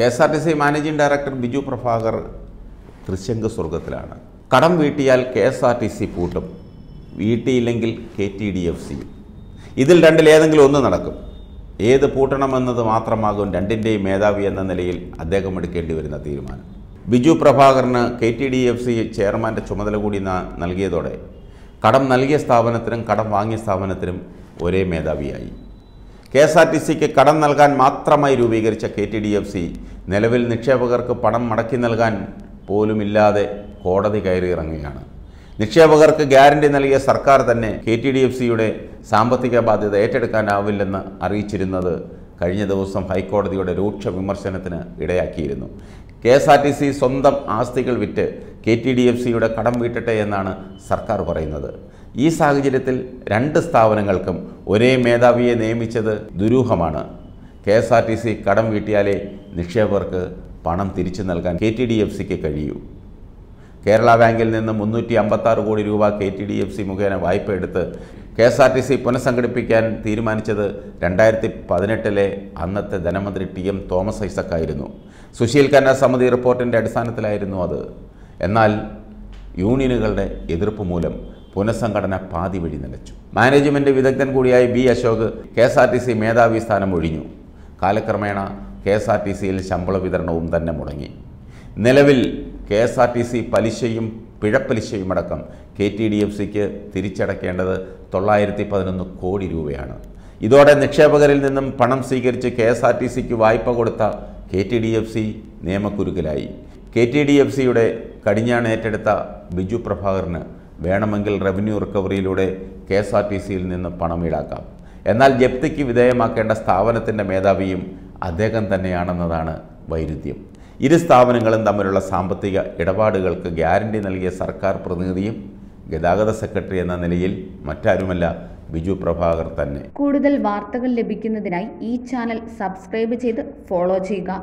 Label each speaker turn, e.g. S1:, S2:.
S1: K S R T C managing director Biju Prabhakar തൃശ്ശങ്ക് സ്വർഗത്തിലാണ് കടം വീട്ടിയാൽ K S R T C പൂട്ടും വീട്ടിയില്ലെങ്കിൽ K T D F C ഇതിൽ രണ്ടിലേതെങ്കിലും ഒന്ന് നടക്കും ഏത് പൂട്ടണമെന്നത് മാത്രമാകും രണ്ടിൻ്റെയും മേധാവി എന്ന നിലയിൽ അദ്ദേഹം എടുക്കേണ്ടി വരുന്ന തീരുമാനം ബിജു പ്രഭാകറിന് K T D F C ചെയർമാൻ്റെ ചുമതല കൂടി നൽകിയതോടെ കടം നൽകിയ സ്ഥാപനത്തിനും കടം വാങ്ങിയ സ്ഥാപനത്തിനും ഒരേ മേധാവിയായി കെ എസ് ആർ ടി സിക്ക് കടം നൽകാൻ മാത്രമായി രൂപീകരിച്ച K T D F C നിലവിൽ നിക്ഷേപകർക്ക് പണം മടക്കി നൽകാൻ പോലുമില്ലാതെ കോടതി കയറിയിറങ്ങുകയാണ് നിക്ഷേപകർക്ക് ഗ്യാരണ്ടി നൽകിയ സർക്കാർ തന്നെ കെ ടി ഡി എഫ് സിയുടെ സാമ്പത്തിക ബാധ്യത ഏറ്റെടുക്കാനാവില്ലെന്ന് അറിയിച്ചിരുന്നത് കഴിഞ്ഞ ദിവസം ഹൈക്കോടതിയുടെ രൂക്ഷ വിമർശനത്തിന് ഇടയാക്കിയിരുന്നു K S R T C സ്വന്തം ആസ്തികൾ വിറ്റ് കെ ടി ഡി എഫ് സിയുടെ കടം വീട്ടട്ടെ എന്നാണ് സർക്കാർ പറയുന്നത് ഈ സാഹചര്യത്തിൽ രണ്ട് സ്ഥാപനങ്ങൾക്കും ഒരേ മേധാവിയെ നിയമിച്ചത് ദുരൂഹമാണ് K S R T C കടം വീട്ടിയാലേ നിക്ഷേപകർക്ക് പണം തിരിച്ചു നൽകാൻ കെ ടി ഡി എഫ് സിക്ക് കഴിയൂ കേരള ബാങ്കിൽ നിന്ന് മുന്നൂറ്റി അമ്പത്താറ് കോടി രൂപ K T D F C മുഖേന വായ്പ എടുത്ത് K S R T C പുനഃസംഘടിപ്പിക്കാൻ തീരുമാനിച്ചത് രണ്ടായിരത്തി പതിനെട്ടിലെ അന്നത്തെ ധനമന്ത്രി ടി എം തോമസ് ഐസക് ആയിരുന്നു സുശീൽ ഖന്ന സമിതി റിപ്പോർട്ടിൻ്റെ അടിസ്ഥാനത്തിലായിരുന്നു അത് എന്നാൽ യൂണിയനുകളുടെ എതിർപ്പ് മൂലം പുനഃസംഘടന പാതി വഴി നിലച്ചു മാനേജ്മെൻറ്റ് വിദഗ്ധൻ കൂടിയായ B Ashok K S R T C മേധാവി സ്ഥാനം ഒഴിഞ്ഞു കാലക്രമേണ കെ എസ് ആർ ടി സിയിൽ ശമ്പള വിതരണവും തന്നെ മുടങ്ങി നിലവിൽ K S R T C പലിശയും പിഴപ്പലിശയും അടക്കം കെ ടി ഡി എഫ് സിക്ക് തിരിച്ചടക്കേണ്ടത് തൊള്ളായിരത്തി പതിനൊന്ന് കോടി രൂപയാണ് ഇതോടെ നിക്ഷേപകരിൽ നിന്നും പണം സ്വീകരിച്ച് കെ എസ് ആർ ടി സിക്ക് വായ്പ കൊടുത്ത K T D F C നിയമക്കുരുക്കിലായി കെ ടി ഡി എഫ് സിയുടെ ഏറ്റെടുത്ത ബിജു പ്രഭാകറിന് വേണമെങ്കിൽ റവന്യൂ റിക്കവറിയിലൂടെ കെ എസ് ആർ ടി സിയിൽ നിന്ന് പണം ഈടാക്കാം എന്നാൽ ജപ്തിക്ക് വിധേയമാക്കേണ്ട സ്ഥാപനത്തിൻ്റെ മേധാവിയും അദ്ദേഹം തന്നെയാണെന്നതാണ് വൈരുദ്ധ്യം ഇരു സ്ഥാപനങ്ങളും തമ്മിലുള്ള സാമ്പത്തിക ഇടപാടുകൾക്ക് ഗ്യാരണ്ടി നൽകിയ സർക്കാർ പ്രതിനിധിയും ഗതാഗത സെക്രട്ടറി എന്ന നിലയിൽ മറ്റാരുമല്ല ബിജു പ്രഭാകർ തന്നെ കൂടുതൽ വാർത്തകൾ ലഭിക്കുന്നതിനായി ഈ ചാനൽ സബ്സ്ക്രൈബ് ചെയ്ത് ഫോളോ ചെയ്യുക